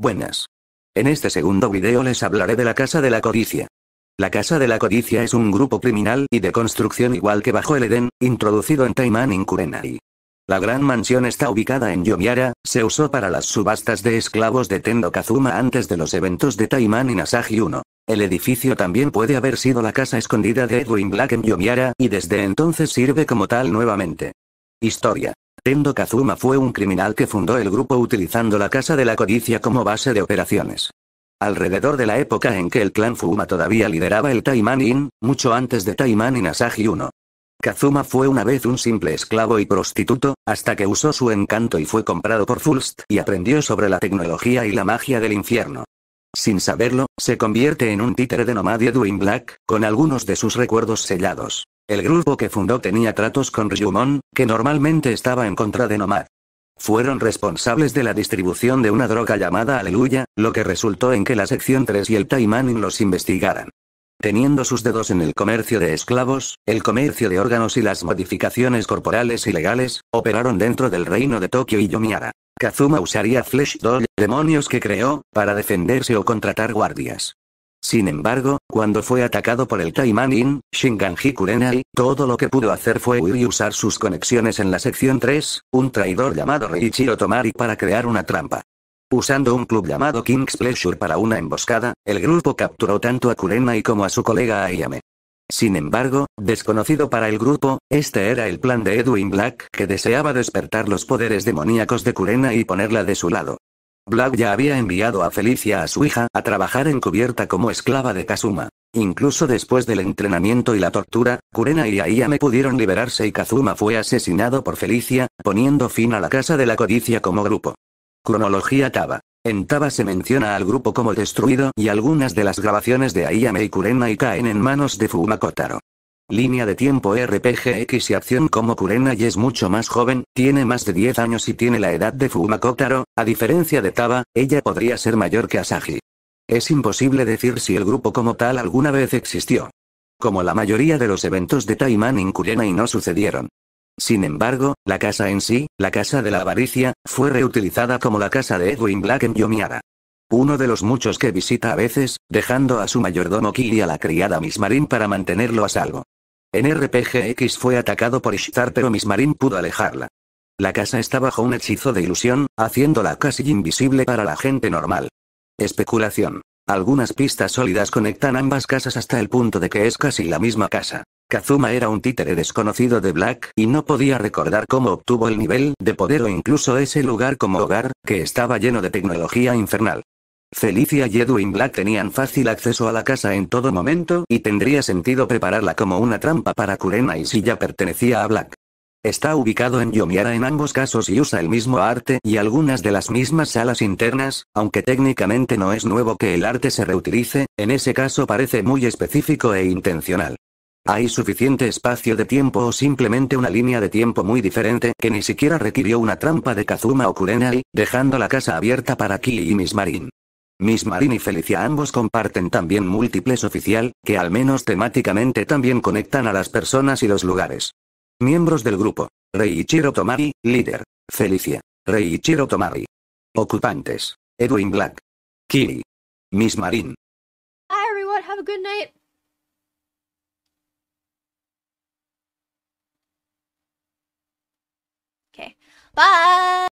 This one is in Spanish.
Buenas. En este segundo video les hablaré de la Casa de la Codicia. La Casa de la Codicia es un grupo criminal y de construcción igual que bajo el Edén, introducido en Taiman Kurenari. La gran mansión está ubicada en Yomiara, se usó para las subastas de esclavos de Tendo Kazuma antes de los eventos de Taiman y Asagi 1. El edificio también puede haber sido la casa escondida de Edwin Black en Yomiara y desde entonces sirve como tal nuevamente. Historia. Tendo Kazuma fue un criminal que fundó el grupo utilizando la Casa de la Codicia como base de operaciones. Alrededor de la época en que el clan Fuma todavía lideraba el In, mucho antes de Taimanin Asagi 1. Kazuma fue una vez un simple esclavo y prostituto, hasta que usó su encanto y fue comprado por Fulst y aprendió sobre la tecnología y la magia del infierno. Sin saberlo, se convierte en un títere de Nomadia Duin Black, con algunos de sus recuerdos sellados. El grupo que fundó tenía tratos con Ryumon, que normalmente estaba en contra de Nomad. Fueron responsables de la distribución de una droga llamada Aleluya, lo que resultó en que la sección 3 y el Taimanin los investigaran. Teniendo sus dedos en el comercio de esclavos, el comercio de órganos y las modificaciones corporales ilegales, operaron dentro del reino de Tokio y Yomiara. Kazuma usaría Flesh Doll, demonios que creó, para defenderse o contratar guardias. Sin embargo, cuando fue atacado por el Taimanin, In, Shinganji Kurenai, todo lo que pudo hacer fue huir y usar sus conexiones en la sección 3, un traidor llamado Reichi Tomari para crear una trampa. Usando un club llamado King's Pleasure para una emboscada, el grupo capturó tanto a Kurenai como a su colega Ayame. Sin embargo, desconocido para el grupo, este era el plan de Edwin Black que deseaba despertar los poderes demoníacos de Kurenai y ponerla de su lado. Black ya había enviado a Felicia a su hija a trabajar encubierta como esclava de Kazuma. Incluso después del entrenamiento y la tortura, Kurena y Ayame pudieron liberarse y Kazuma fue asesinado por Felicia, poniendo fin a la Casa de la Codicia como grupo. Cronología Taba. En Taba se menciona al grupo como destruido y algunas de las grabaciones de Ayame y Kurena y caen en manos de Fumakotaro. Línea de tiempo RPGX y acción como Kurena y es mucho más joven, tiene más de 10 años y tiene la edad de Fuma Fumakotaro, a diferencia de Taba, ella podría ser mayor que Asagi. Es imposible decir si el grupo como tal alguna vez existió. Como la mayoría de los eventos de Taiman en Kurena y no sucedieron. Sin embargo, la casa en sí, la casa de la avaricia, fue reutilizada como la casa de Edwin Black en Yomiara. Uno de los muchos que visita a veces, dejando a su mayordomo Kiri y a la criada Miss Marin para mantenerlo a salvo. En RPGX fue atacado por Ishtar pero Miss Marin pudo alejarla. La casa está bajo un hechizo de ilusión, haciéndola casi invisible para la gente normal. Especulación. Algunas pistas sólidas conectan ambas casas hasta el punto de que es casi la misma casa. Kazuma era un títere desconocido de Black y no podía recordar cómo obtuvo el nivel de poder o incluso ese lugar como hogar, que estaba lleno de tecnología infernal. Felicia y Edwin Black tenían fácil acceso a la casa en todo momento y tendría sentido prepararla como una trampa para y si ya pertenecía a Black. Está ubicado en Yomiara en ambos casos y usa el mismo arte y algunas de las mismas salas internas, aunque técnicamente no es nuevo que el arte se reutilice, en ese caso parece muy específico e intencional. Hay suficiente espacio de tiempo o simplemente una línea de tiempo muy diferente que ni siquiera requirió una trampa de Kazuma o Kurenai, dejando la casa abierta para Ki y Miss Marin. Miss Marin y Felicia ambos comparten también múltiples oficial, que al menos temáticamente también conectan a las personas y los lugares. Miembros del grupo. Reiichiro Tomari, líder. Felicia. Reiichiro Tomari. Ocupantes. Edwin Black. Kiri. Miss Marin. Hi everyone, have a good night. Bye!